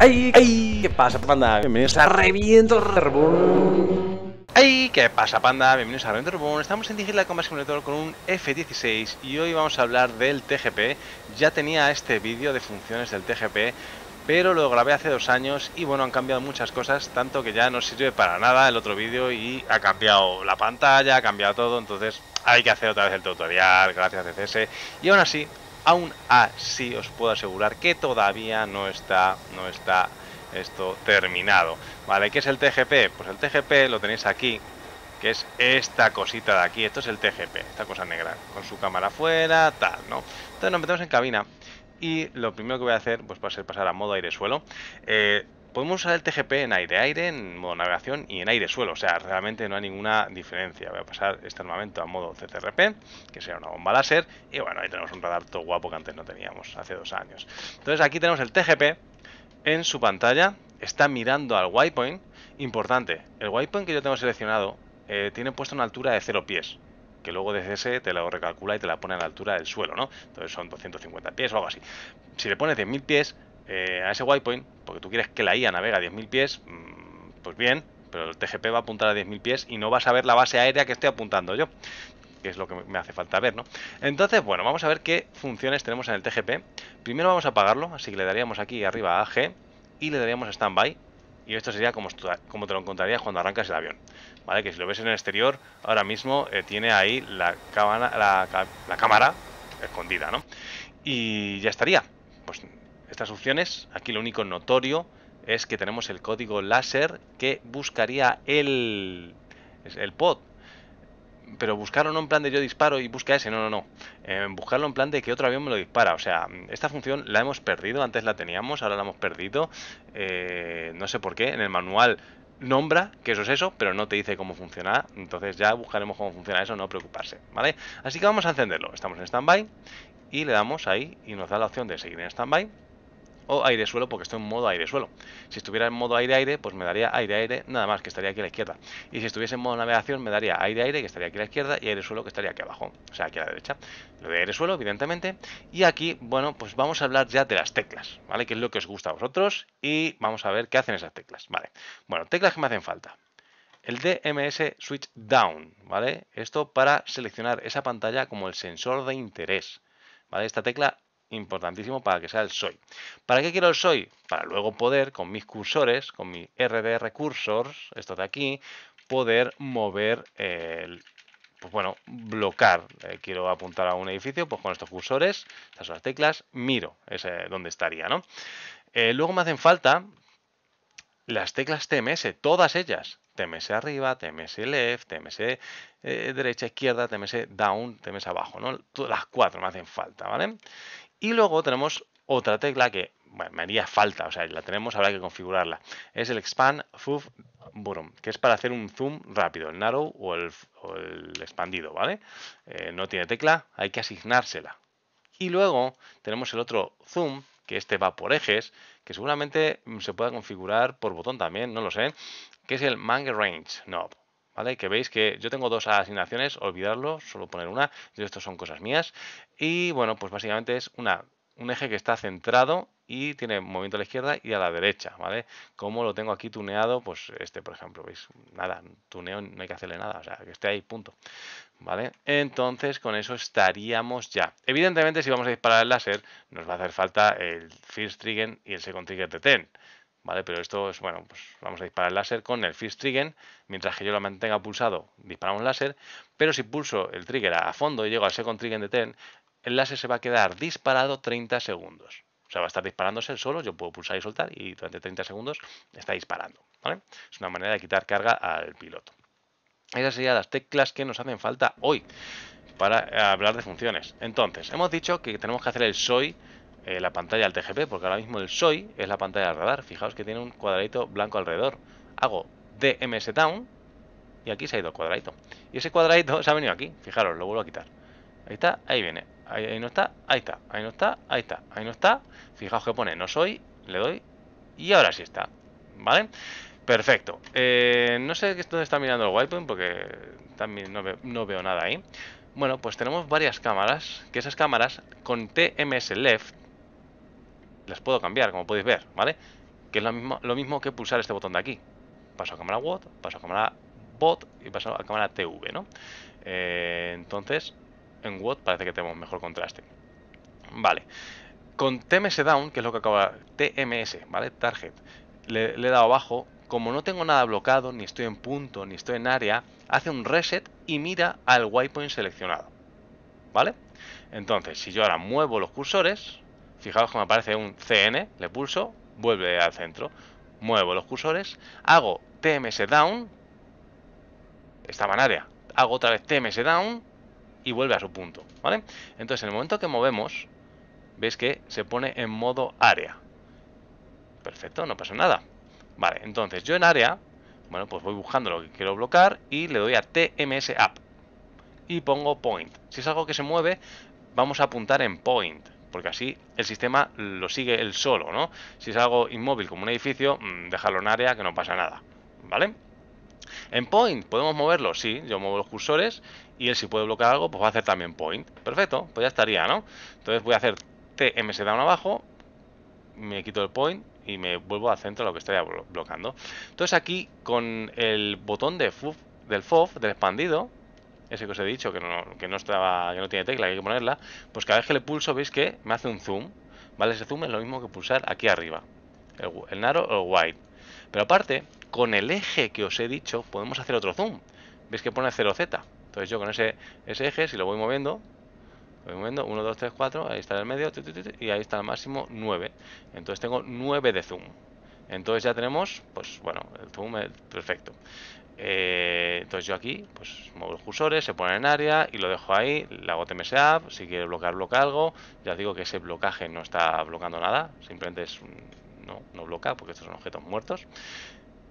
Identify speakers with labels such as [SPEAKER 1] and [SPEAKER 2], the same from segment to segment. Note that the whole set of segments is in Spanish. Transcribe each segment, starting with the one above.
[SPEAKER 1] ay, ay, ¿Qué pasa, panda? Bienvenidos a Reviento Reborn. ¡Ay! ¿Qué pasa, panda? Bienvenidos a Reviento Reborn. Estamos en Digital Combat Simulator con un F-16 y hoy vamos a hablar del TGP. Ya tenía este vídeo de funciones del TGP, pero lo grabé hace dos años y bueno, han cambiado muchas cosas, tanto que ya no sirve para nada el otro vídeo y ha cambiado la pantalla, ha cambiado todo, entonces hay que hacer otra vez el tutorial, gracias CCS. Y aún así, aún así os puedo asegurar que todavía no está, no está esto terminado. Vale, ¿qué es el TGP? Pues el TGP lo tenéis aquí, que es esta cosita de aquí. Esto es el TGP, esta cosa negra, con su cámara afuera, tal, ¿no? Entonces nos metemos en cabina y lo primero que voy a hacer pues, va a ser pasar a modo aire-suelo. Eh, podemos usar el TGP en aire-aire, en modo navegación y en aire-suelo. O sea, realmente no hay ninguna diferencia. Voy a pasar este armamento a modo CCRP, que sea una bomba láser. Y bueno, ahí tenemos un radar todo guapo que antes no teníamos, hace dos años. Entonces aquí tenemos el TGP en su pantalla. Está mirando al waypoint. Importante, el waypoint que yo tengo seleccionado eh, tiene puesto una altura de 0 pies que luego desde ese te lo recalcula y te la pone a la altura del suelo, ¿no? Entonces son 250 pies o algo así. Si le pones 100.000 pies, eh, a ese waypoint, porque tú quieres que la IA navega a 10.000 pies, mm, pues bien, pero el TGP va a apuntar a 10.000 pies y no vas a ver la base aérea que estoy apuntando yo, que es lo que me hace falta ver, ¿no? Entonces, bueno, vamos a ver qué funciones tenemos en el TGP. Primero vamos a apagarlo, así que le daríamos aquí arriba a G y le daríamos a Standby. Y esto sería como, como te lo encontrarías cuando arrancas el avión, ¿vale? Que si lo ves en el exterior, ahora mismo eh, tiene ahí la, cámara, la cámara escondida, ¿no? Y ya estaría. Pues estas opciones. Aquí lo único notorio es que tenemos el código láser que buscaría el, el pod. Pero buscarlo no en plan de yo disparo y busca ese, no, no, no. Eh, buscarlo en plan de que otro avión me lo dispara. O sea, esta función la hemos perdido, antes la teníamos, ahora la hemos perdido. Eh, no sé por qué, en el manual nombra que eso es eso, pero no te dice cómo funciona. Entonces ya buscaremos cómo funciona eso, no preocuparse, ¿vale? Así que vamos a encenderlo. Estamos en standby y le damos ahí y nos da la opción de seguir en standby o aire-suelo porque estoy en modo aire-suelo. Si estuviera en modo aire-aire, pues me daría aire-aire nada más, que estaría aquí a la izquierda. Y si estuviese en modo navegación, me daría aire-aire, que estaría aquí a la izquierda, y aire-suelo, que estaría aquí abajo, o sea, aquí a la derecha. Lo de aire-suelo, evidentemente. Y aquí, bueno, pues vamos a hablar ya de las teclas, ¿vale? Que es lo que os gusta a vosotros, y vamos a ver qué hacen esas teclas, ¿vale? Bueno, teclas que me hacen falta. El DMS Switch Down, ¿vale? Esto para seleccionar esa pantalla como el sensor de interés, ¿vale? Esta tecla importantísimo para que sea el soy. ¿Para qué quiero el soy? Para luego poder, con mis cursores, con mi RDR cursors, esto de aquí, poder mover el... Pues bueno, bloquear. Eh, quiero apuntar a un edificio, pues con estos cursores, estas son las teclas, miro, es donde estaría, ¿no? Eh, luego me hacen falta las teclas TMS, todas ellas. TMS arriba, TMS left, TMS eh, derecha, izquierda, TMS down, TMS abajo, ¿no? Todas las cuatro me hacen falta, ¿vale? Y luego tenemos otra tecla que me haría falta, o sea, la tenemos, habrá que configurarla. Es el Expand Fuf Boom, que es para hacer un zoom rápido, el narrow o el, expandido, ¿vale? Eh, no tiene tecla, hay que asignársela. Y luego tenemos el otro zoom, que este va por ejes, que seguramente se pueda configurar por botón también, no lo sé, que es el manga Range Knob. ¿vale? Que veis que yo tengo dos asignaciones, olvidarlo, solo poner una, y esto son cosas mías. Y bueno, pues básicamente es una, un eje que está centrado y tiene movimiento a la izquierda y a la derecha, ¿vale? Como lo tengo aquí tuneado, pues este, por ejemplo, ¿veis? Nada, tuneo no hay que hacerle nada, o sea, que esté ahí, punto, ¿vale? Entonces, con eso estaríamos ya. Evidentemente, si vamos a disparar el láser, nos va a hacer falta el First Trigger y el Second Trigger de TEN, ¿vale? Pero esto es, bueno, pues vamos a disparar el láser con el fist trigger, mientras que yo lo mantenga pulsado, disparamos láser, pero si pulso el trigger a fondo y llego al second trigger de ten el láser se va a quedar disparado 30 segundos. O sea, va a estar disparándose el solo, yo puedo pulsar y soltar y durante 30 segundos está disparando, Es una manera de quitar carga al piloto. Esas serían las teclas que nos hacen falta hoy para hablar de funciones. Entonces, hemos dicho que tenemos que hacer el soy eh, la pantalla del TGP, porque ahora mismo el Soy es la pantalla del radar. Fijaos que tiene un cuadradito blanco alrededor. Hago DMS Down y aquí se ha ido el cuadradito. Y ese cuadradito se ha venido aquí. Fijaros, lo vuelvo a quitar. Ahí está, ahí viene. Ahí, no está, ahí está, ahí no está, ahí está, ahí no está. Fijaos que pone no soy, le doy y ahora sí está. ¿Vale? Perfecto. Eh, no sé dónde está mirando el wipeout porque también no veo nada ahí. Bueno, pues tenemos varias cámaras, que esas cámaras con TMS Left las puedo cambiar, como podéis ver, ¿vale? Que es lo mismo, que pulsar este botón de aquí. Paso a cámara WOT, paso a cámara bot y paso a cámara TV, ¿no? Eh, entonces, en WOT parece que tenemos mejor contraste. Vale. Con TMS Down, que es lo que acaba... TMS, ¿vale? Target. Le, le he dado abajo. Como no tengo nada bloqueado, ni estoy en punto, ni estoy en área, hace un reset y mira al waypoint seleccionado. ¿Vale? Entonces, si yo ahora muevo los cursores, Fijaos que aparece un CN, le pulso, vuelve al centro. Muevo los cursores, hago TMS down, estaba en área, hago otra vez TMS down y vuelve a su punto, ¿vale? Entonces en el momento que movemos, veis que se pone en modo área. Perfecto, no pasa nada. Vale, entonces yo en área, bueno, pues voy buscando lo que quiero bloquear y le doy a TMS up y pongo point. Si es algo que se mueve, vamos a apuntar en point porque así el sistema lo sigue él solo, ¿no? Si es algo inmóvil como un edificio, mm, déjalo en área que no pasa nada, ¿vale? En point, ¿podemos moverlo? Sí, yo muevo los cursores y él si puede bloquear algo, pues va a hacer también point. Perfecto, pues ya estaría, ¿no? Entonces voy a hacer TMS down abajo, me quito el point y me vuelvo al centro de lo que estoy bloqueando. Entonces aquí con el botón de del FOF, del expandido, ese que os he dicho, que no, que no, estaba, que no tiene tecla, que hay que ponerla, pues cada vez que le pulso veis que me hace un zoom, ¿vale? Ese zoom es lo mismo que pulsar aquí arriba, el, narrow o el wide. Pero aparte, con el eje que os he dicho, podemos hacer otro zoom. ¿Veis que pone 0Z? Entonces yo con ese, ese eje, si lo voy moviendo, lo voy moviendo 1, 2, 3, 4, ahí está en el medio, y ahí está el máximo 9. Entonces tengo 9 de zoom. Entonces ya tenemos, pues bueno, el zoom perfecto. Eh, entonces yo aquí, pues muevo los cursores, se pone en área y lo dejo ahí, le hago UP, si quiere bloquear, bloquea algo. Ya digo que ese blocaje no está bloqueando nada, simplemente es no, no bloquea porque estos son objetos muertos.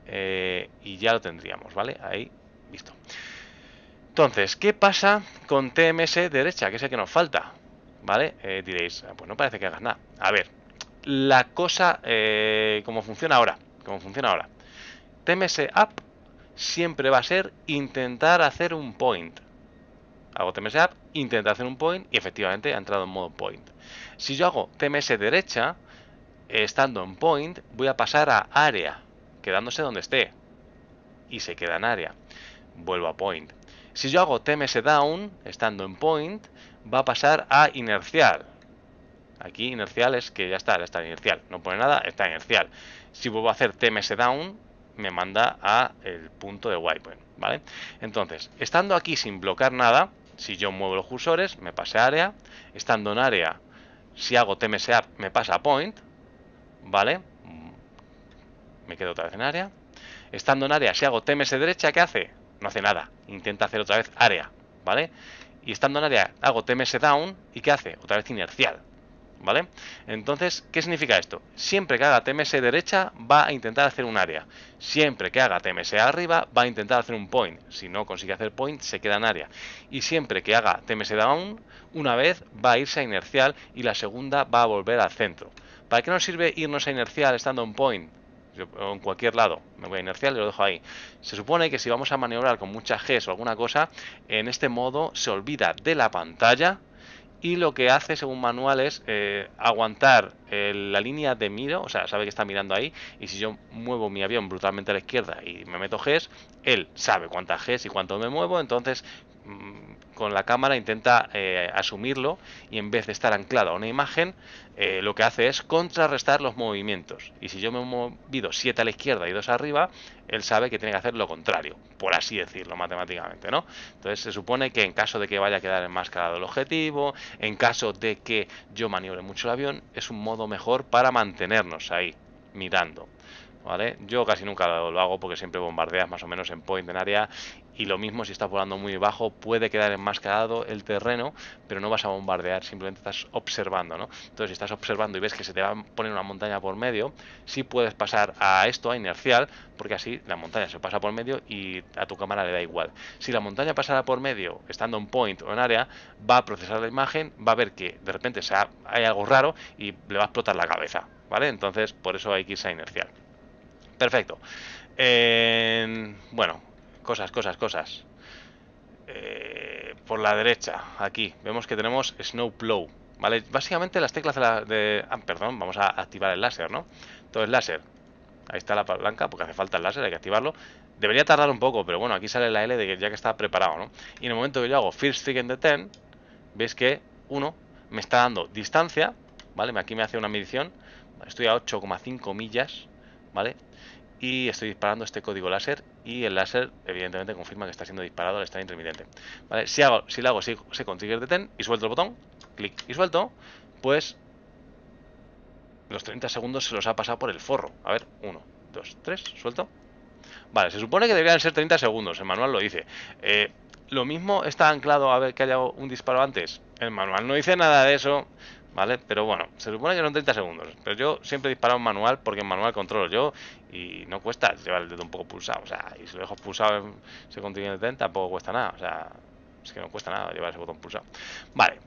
[SPEAKER 1] Eh, y ya lo tendríamos, ¿vale? Ahí, listo. Entonces, ¿qué pasa con TMS derecha? Que es el que nos falta, ¿vale? Eh, diréis, ah, pues no parece que hagas nada. A ver, la cosa eh, como funciona ahora. Como funciona ahora. TMS UP siempre va a ser intentar hacer un point. Hago TMS UP intenta hacer un point y efectivamente ha entrado en modo point. Si yo hago TMS derecha, estando en point, voy a pasar a área, quedándose donde esté. Y se queda en área. Vuelvo a point. Si yo hago TMS down, estando en point, va a pasar a inercial. Aquí inercial es que ya está, ya está inercial. No pone nada, está inercial. Si vuelvo a hacer TMS down, me manda a el punto de waypoint, ¿vale? Entonces, estando aquí sin bloquear nada, si yo muevo los cursores, me pase a área. Estando en área, si hago TMS up, me pasa a point, ¿vale? Mm, me quedo otra vez en área. Estando en área, si hago TMS derecha, ¿qué hace? No hace nada. Intenta hacer otra vez área, ¿vale? Y estando en área, hago TMS down, ¿y qué hace? Otra vez inercial. ¿vale? Entonces, ¿qué significa esto? Siempre que haga TMS derecha va a intentar hacer un área. Siempre que haga TMS arriba va a intentar hacer un point. Si no consigue hacer point, se queda en área. Y siempre que haga TMS down, una vez va a irse a inercial y la segunda va a volver al centro. ¿Para qué nos sirve irnos a inercial estando en point? en cualquier lado, me voy a inercial y lo dejo ahí. Se supone que si vamos a maniobrar con mucha G o alguna cosa, en este modo se olvida de la pantalla y lo que hace según manual es eh, aguantar eh, la línea de miro, o sea, sabe que está mirando ahí, y si yo muevo mi avión brutalmente a la izquierda y me meto Gs, e él sabe cuántas e Gs y cuánto me muevo, entonces mm, con la cámara intenta eh, asumirlo y en vez de estar anclado a una imagen, eh, lo que hace es contrarrestar los movimientos. Y si yo me he movido 7 a la izquierda y 2 arriba, él sabe que tiene que hacer lo contrario, por así decirlo matemáticamente, ¿no? Entonces se supone que en caso de que vaya a quedar enmascarado el objetivo, en caso de que yo maniobre mucho el avión, es un modo mejor para mantenernos ahí mirando. Yo casi nunca lo hago porque siempre bombardeas más o menos en point en área y lo mismo si estás volando muy bajo puede quedar enmascarado el terreno, pero no vas a bombardear, simplemente estás observando, ¿no? Entonces si estás observando y ves que se te va a poner una montaña por medio, si puedes pasar a esto, a inercial, porque así la montaña se pasa por medio y a tu cámara le da igual. Si la montaña pasara por medio, estando en point o en área, va a procesar la imagen, va a ver que de repente hay algo raro y le va a explotar la cabeza, ¿vale? Entonces por eso hay que irse a inercial. Perfecto. Eh, bueno, cosas, cosas, cosas. Eh, por la derecha, aquí, vemos que tenemos Snowplow. ¿Vale? Básicamente las teclas de, la, ah, perdón, vamos a activar el láser, ¿no? Entonces, láser. Ahí está la palanca, porque hace falta el láser, hay que activarlo. Debería tardar un poco, pero bueno, aquí sale la L de que ya que está preparado, ¿no? Y en el momento que yo hago First Tick de Ten, veis que uno, me está dando distancia, ¿vale? Aquí me hace una medición, estoy a 8,5 millas, ¿vale? y estoy disparando este código láser y el láser evidentemente confirma que está siendo disparado al estar intermitente. ¿Vale? Si, hago, si lo hago si, se consigue el detén y suelto el botón, clic y suelto, pues los 30 segundos se los ha pasado por el forro. A ver, 1, 2, 3, suelto. Vale, se supone que deberían ser 30 segundos, el manual lo dice. Eh, lo mismo está anclado a ver que haya un disparo antes. El manual no dice nada de eso. ¿Vale? Pero bueno, se supone que son 30 segundos. Pero yo siempre disparado en manual porque en manual controlo yo y no cuesta llevar el dedo un poco pulsado. O sea, y si lo dejo pulsado se en el 30 tampoco cuesta nada. O sea, es que no cuesta nada llevar ese botón pulsado. Vale,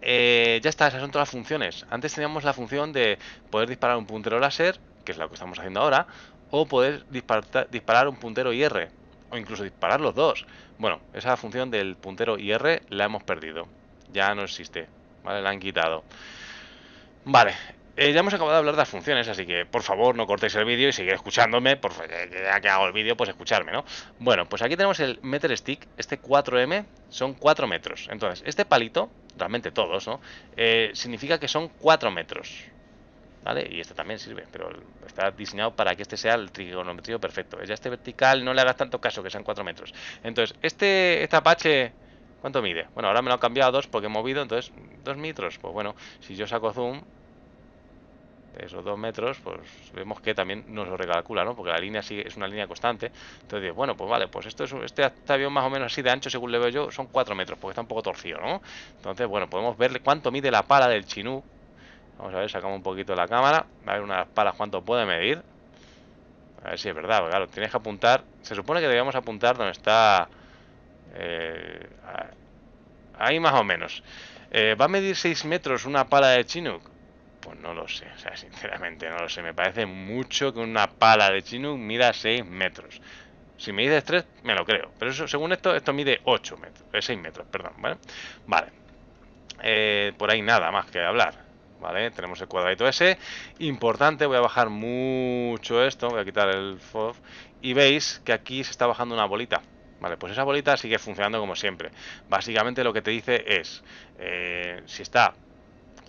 [SPEAKER 1] eh, ya está, esas son todas las funciones. Antes teníamos la función de poder disparar un puntero láser, que es lo que estamos haciendo ahora, o poder disparar, disparar un puntero IR, o incluso disparar los dos. Bueno, esa función del puntero IR la hemos perdido, ya no existe. Vale, la han quitado. Vale, eh, ya hemos acabado de hablar de las funciones, así que por favor no cortéis el vídeo y sigáis escuchándome, por ya eh, que hago el vídeo, pues escucharme, ¿no? Bueno, pues aquí tenemos el meter stick, este 4M son 4 metros. Entonces, este palito, realmente todos, ¿no? Eh, significa que son 4 metros. ¿Vale? Y este también sirve, pero está diseñado para que este sea el trigonometría perfecto. Ya este vertical no le hagas tanto caso, que sean 4 metros. Entonces, este, este apache ¿Cuánto mide? Bueno, ahora me lo han cambiado a porque he movido, entonces 2 metros. Pues bueno, si yo saco zoom de esos dos metros, pues vemos que también nos lo recalcula, ¿no? Porque la línea sigue, es una línea constante. Entonces, bueno, pues vale, pues esto es este avión más o menos así de ancho, según le veo yo, son 4 metros, porque está un poco torcido, ¿no? Entonces, bueno, podemos verle cuánto mide la pala del chinú. Vamos a ver, sacamos un poquito la cámara, a ver unas palas cuánto puede medir. A ver si es verdad, claro, tienes que apuntar. Se supone que debíamos apuntar donde está eh, ahí más o menos. Eh, ¿Va a medir 6 metros una pala de Chinook? Pues no lo sé, sinceramente no lo sé. Me parece mucho que una pala de Chinook mida 6 metros. Si me dices 3, me lo creo. Pero eso, según esto, esto mide 8 metros, 6 eh, metros, perdón, ¿vale? por ahí nada más que hablar. ¿Vale? Tenemos el cuadradito ese. Importante, voy a bajar mucho esto. Voy a quitar el FOV. Y veis que aquí se está bajando una bolita. Vale, pues esa bolita sigue funcionando como siempre. Básicamente lo que te dice es, eh, si está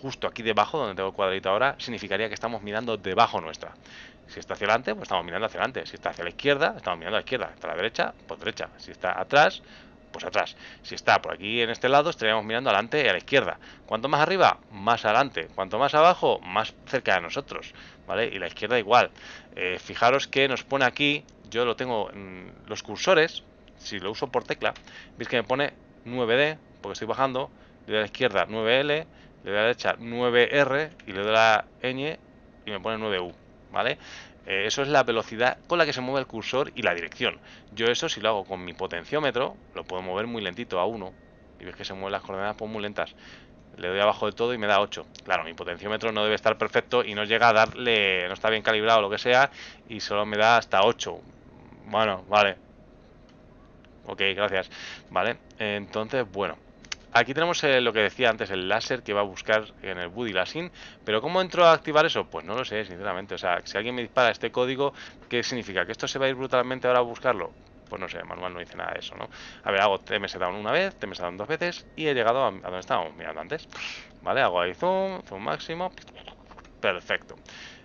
[SPEAKER 1] justo aquí debajo, donde tengo el cuadrito ahora, significaría que estamos mirando debajo nuestra. Si está hacia adelante, pues estamos mirando hacia adelante. Si está hacia la izquierda, estamos mirando a la izquierda. Si está a la derecha, pues derecha. Si está atrás, pues atrás. Si está por aquí en este lado, estaríamos mirando adelante y a la izquierda. Cuanto más arriba, más adelante. Cuanto más abajo, más cerca de nosotros. ¿Vale? Y la izquierda igual. Eh, fijaros que nos pone aquí, yo lo tengo, los cursores si lo uso por tecla, veis que me pone 9D, porque estoy bajando, le doy a la izquierda 9L, le doy a la derecha 9R y le doy a la ñ y me pone 9U, ¿vale? Eh, eso es la velocidad con la que se mueve el cursor y la dirección. Yo eso si lo hago con mi potenciómetro, lo puedo mover muy lentito a 1, y ves que se mueven las coordenadas pues muy lentas. Le doy abajo de todo y me da 8. Claro, mi potenciómetro no debe estar perfecto y no llega a darle, no está bien calibrado o lo que sea, y solo me da hasta 8. Bueno, vale, Ok, gracias. Vale, entonces, bueno. Aquí tenemos eh, lo que decía antes, el láser que va a buscar en el Buddy Lassin. Pero ¿cómo entro a activar eso? Pues no lo sé, sinceramente. O sea, si alguien me dispara este código, ¿qué significa? ¿Que esto se va a ir brutalmente ahora a buscarlo? Pues no sé, manual no dice nada de eso, ¿no? A ver, hago TMS down una vez, TMS down dos veces y he llegado a, donde estábamos mirando antes. Vale, hago ahí zoom, zoom máximo. Perfecto.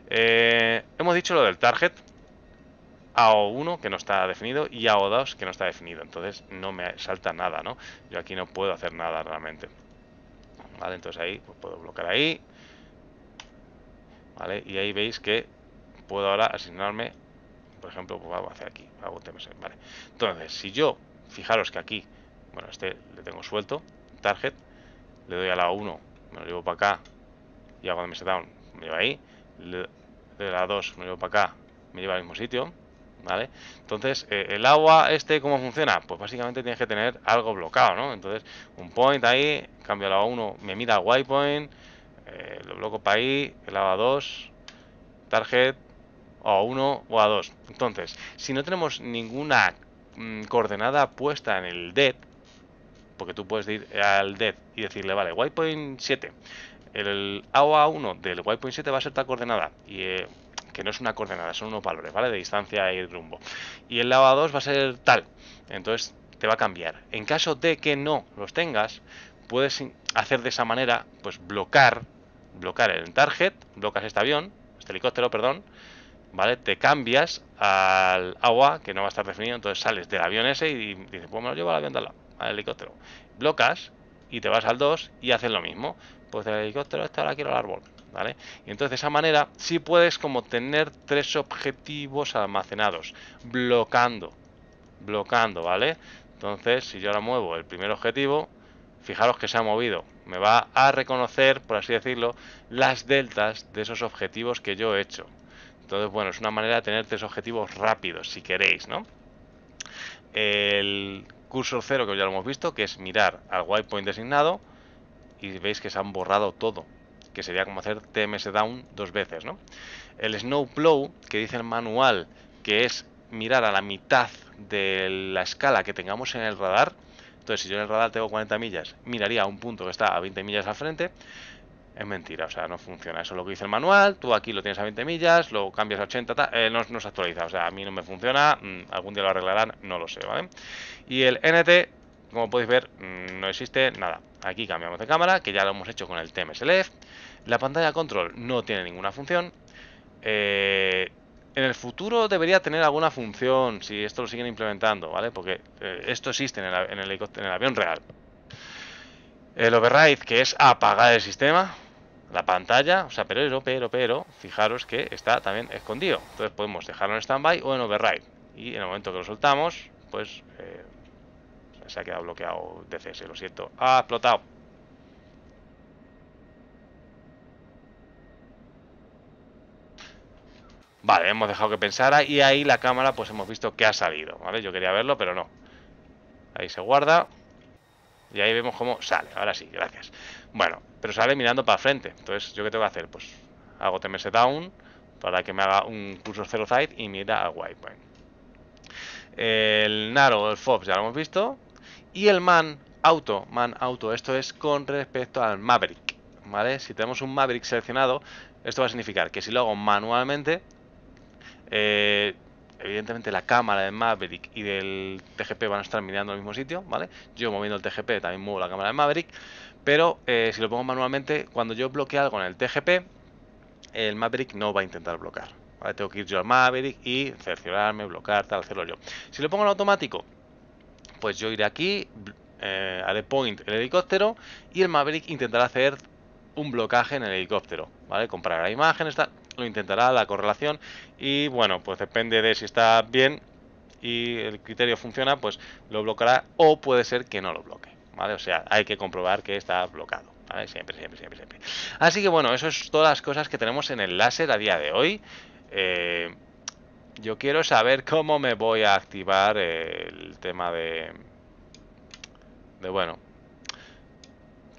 [SPEAKER 1] Eh, hemos dicho lo del target, AO1 que no está definido y AO2 que no está definido. Entonces no me salta nada, ¿no? Yo aquí no puedo hacer nada realmente. Vale, entonces ahí pues puedo bloquear ahí. Vale, y ahí veis que puedo ahora asignarme, por ejemplo, pues hago hacia aquí, vale. Entonces, si yo, fijaros que aquí, bueno, este le tengo suelto, target, le doy a la 1, me lo llevo para acá y hago TMS down, me lleva ahí, le doy a la 2, me lo llevo para acá, me lleva al mismo sitio, ¿vale? Entonces, eh, el agua este, ¿cómo funciona? Pues básicamente tienes que tener algo bloqueado, ¿no? Entonces, un point ahí, cambio el agua 1, me mira waypoint, eh, lo bloco para ahí, el agua 2, target, o a 1 o a 2. Entonces, si no tenemos ninguna mm, coordenada puesta en el dead, porque tú puedes ir al dead y decirle, vale, waypoint 7, el agua 1 del waypoint 7 va a ser esta coordenada, y... Eh, que no es una coordenada, son unos valores, ¿vale? De distancia y rumbo. Y el lado 2 va a ser tal. Entonces te va a cambiar. En caso de que no los tengas, puedes hacer de esa manera, pues bloquear, bloquear el target, bloqueas este avión, este helicóptero, perdón, ¿vale? Te cambias al agua, que no va a estar definido, entonces sales del avión ese y dices, pues me lo llevo al avión de al al helicóptero. Blocas y te vas al 2 y haces lo mismo. Pues el helicóptero está ahora quiero al árbol. Y entonces de esa manera sí puedes como tener tres objetivos almacenados, bloqueando, bloqueando, ¿vale? Entonces, si yo ahora muevo el primer objetivo, fijaros que se ha movido, me va a reconocer, por así decirlo, las deltas de esos objetivos que yo he hecho. Entonces, bueno, es una manera de tener tres objetivos rápidos, si queréis, ¿no? El cursor cero, que ya lo hemos visto, que es mirar al point designado, y veis que se han borrado todo, que sería como hacer TMS down dos veces, ¿no? El snowplow, que dice el manual, que es mirar a la mitad de la escala que tengamos en el radar. Entonces, si yo en el radar tengo 40 millas, miraría a un punto que está a 20 millas al frente. Es mentira, o sea, no funciona. Eso es lo que dice el manual. Tú aquí lo tienes a 20 millas, lo cambias a 80, eh, no, no, se actualiza. O sea, a mí no me funciona. Mm, algún día lo arreglarán, no lo sé, ¿vale? Y el NT como podéis ver, mm, no existe nada. Aquí cambiamos de cámara, que ya lo hemos hecho con el TMSLF. E la pantalla control no tiene ninguna función. Eh, en el futuro debería tener alguna función si esto lo siguen implementando, ¿vale? Porque eh, esto existe en el, avión real. El override, que es apagar el sistema, la pantalla, o sea, pero, pero, pero, fijaros que está también escondido. Entonces podemos dejarlo en standby o en override. Y en el momento que lo soltamos, pues... Eh, se ha quedado bloqueado DCS, lo siento. ha explotado! Vale, hemos dejado que pensara y ahí la cámara pues hemos visto que ha salido, ¿vale? Yo quería verlo, pero no. Ahí se guarda. Y ahí vemos cómo sale. Ahora sí, gracias. Bueno, pero sale mirando para frente. Entonces, ¿yo qué tengo que hacer? Pues hago TMS down para que me haga un curso zero side y mira a Wipepoint. El Naro, el FOB, ya lo hemos visto. Y el man auto, man auto, esto es con respecto al Maverick, ¿vale? Si tenemos un Maverick seleccionado, esto va a significar que si lo hago manualmente, eh, evidentemente la cámara del Maverick y del TGP van a estar mirando al mismo sitio, ¿vale? Yo moviendo el TGP también muevo la cámara del Maverick, pero eh, si lo pongo manualmente, cuando yo bloquee algo en el TGP, el Maverick no va a intentar bloquear. Tengo que ir yo al Maverick y cerciorarme, bloquear, tal, hacerlo yo. Si lo pongo en automático, pues yo iré aquí, eh, a The point el helicóptero y el Maverick intentará hacer un blocaje en el helicóptero, ¿vale? Comprará imágenes, tal, lo intentará la correlación y bueno, pues depende de si está bien y el criterio funciona, pues lo bloqueará o puede ser que no lo bloquee, ¿vale? O sea, hay que comprobar que está bloqueado. ¿Vale? Siempre, siempre, siempre, siempre. Así que bueno, eso es todas las cosas que tenemos en el láser a día de hoy. Eh, yo quiero saber cómo me voy a activar el tema de... De bueno.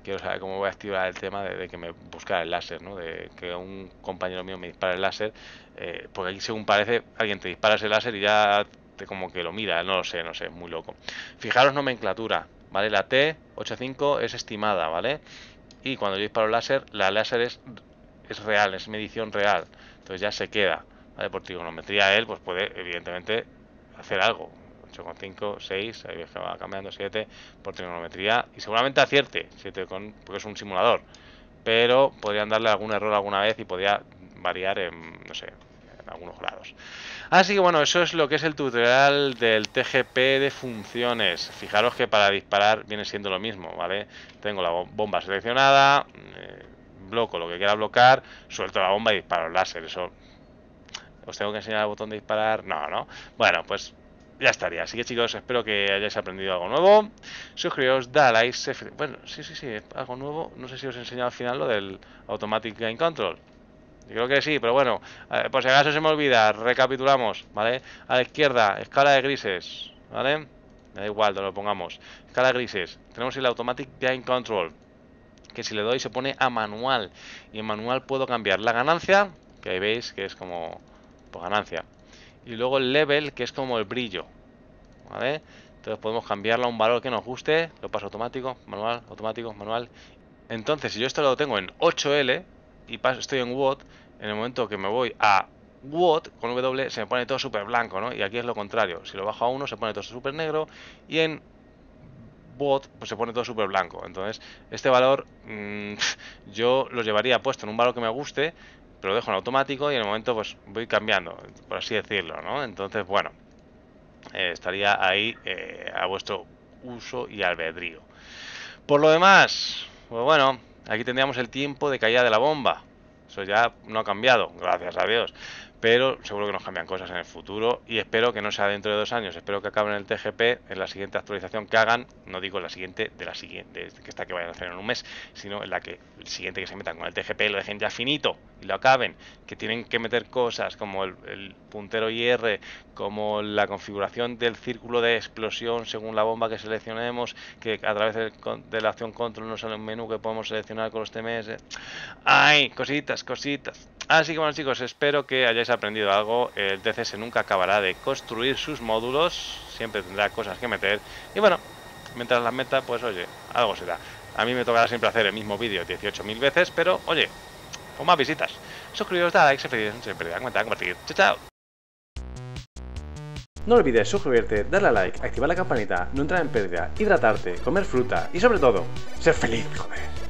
[SPEAKER 1] Quiero saber cómo voy a activar el tema de, que me busca el láser, ¿no? De que un compañero mío me dispara el láser. Eh, porque aquí según parece, alguien te dispara ese láser y ya te, como que lo mira. No lo sé, no sé, es muy loco. Fijaros nomenclatura, ¿vale? La T85 es estimada, ¿vale? Y cuando yo disparo el láser, la láser es, es real, es medición real. Entonces ya se queda. Por trigonometría él pues puede evidentemente hacer algo. 8,5, 6, ahí va cambiando 7 por trigonometría y seguramente acierte 7 con, porque es un simulador, pero podrían darle algún error alguna vez y podría variar en, no sé, algunos grados. Así que bueno, eso es lo que es el tutorial del TGP de funciones. Fijaros que para disparar viene siendo lo mismo, ¿vale? Tengo la bomba seleccionada, eh, bloco lo que quiera bloquear, suelto la bomba y disparo el láser, eso ¿Os tengo que enseñar el botón de disparar? No, no. Bueno, pues ya estaría. Así que chicos, espero que hayáis aprendido algo nuevo. Suscribiros, da like, Bueno, sí, sí, sí, algo nuevo. No sé si os he enseñado al final lo del Automatic gain Control. Yo creo que sí, pero bueno, eh, por si acaso se me olvida, recapitulamos, ¿vale? A la izquierda, escala de grises, ¿vale? da igual, donde lo pongamos. Escala de grises. Tenemos el Automatic gain Control, que si le doy se pone a manual. Y en manual puedo cambiar la ganancia, que ahí veis que es como por ganancia. Y luego el level, que es como el brillo, ¿vale? Entonces podemos cambiarlo a un valor que nos guste, lo paso automático, manual, automático, manual. Entonces, si yo esto lo tengo en 8L y paso, estoy en Watt, en el momento que me voy a WOT con W se me pone todo súper blanco, ¿no? Y aquí es lo contrario, si lo bajo a 1 se pone todo súper negro y en Watt pues se pone todo súper blanco. Entonces, este valor mm, yo lo llevaría puesto en un valor que me guste pero lo dejo en automático y en el momento pues voy cambiando, por así decirlo, ¿no? Entonces, bueno, eh, estaría ahí eh, a vuestro uso y albedrío. Por lo demás, pues bueno, aquí tendríamos el tiempo de caída de la bomba. Eso ya no ha cambiado, gracias a Dios pero seguro que nos cambian cosas en el futuro y espero que no sea dentro de dos años, espero que acaben el TGP en la siguiente actualización que hagan, no digo la siguiente de la siguiente, que está que vayan a hacer en un mes, sino en la que el siguiente que se metan con el TGP lo dejen ya finito y lo acaben, que tienen que meter cosas como el, puntero IR, como la configuración del círculo de explosión según la bomba que seleccionemos, que a través de, la opción control nos sale un menú que podemos seleccionar con los TMS. ¡Ay! Cositas, cositas. Así que bueno chicos, espero que hayáis aprendido algo. El DCS nunca acabará de construir sus módulos, siempre tendrá cosas que meter. Y bueno, mientras las meta, pues oye, algo será. A mí me tocará siempre hacer el mismo vídeo 18.000 veces, pero oye, con más visitas. Suscribiros, dale like, se feliz, siempre comentar, compartir. Chao, chao. No olvides suscribirte, darle a like, activar la campanita, no entrar en pérdida, hidratarte, comer fruta y sobre todo, ser feliz, comer.